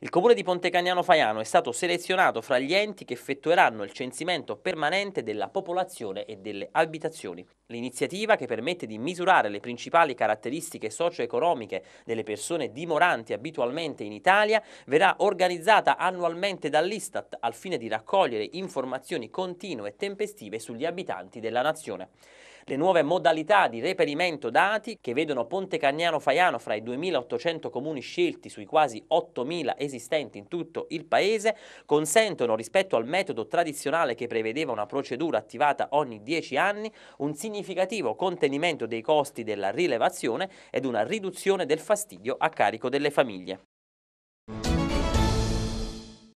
Il comune di Pontecagnano Faiano è stato selezionato fra gli enti che effettueranno il censimento permanente della popolazione e delle abitazioni. L'iniziativa che permette di misurare le principali caratteristiche socio-economiche delle persone dimoranti abitualmente in Italia verrà organizzata annualmente dall'Istat al fine di raccogliere informazioni continue e tempestive sugli abitanti della nazione. Le nuove modalità di reperimento dati che vedono Pontecagnano Faiano fra i 2.800 comuni scelti sui quasi 8.000 e esistenti in tutto il paese consentono rispetto al metodo tradizionale che prevedeva una procedura attivata ogni 10 anni un significativo contenimento dei costi della rilevazione ed una riduzione del fastidio a carico delle famiglie.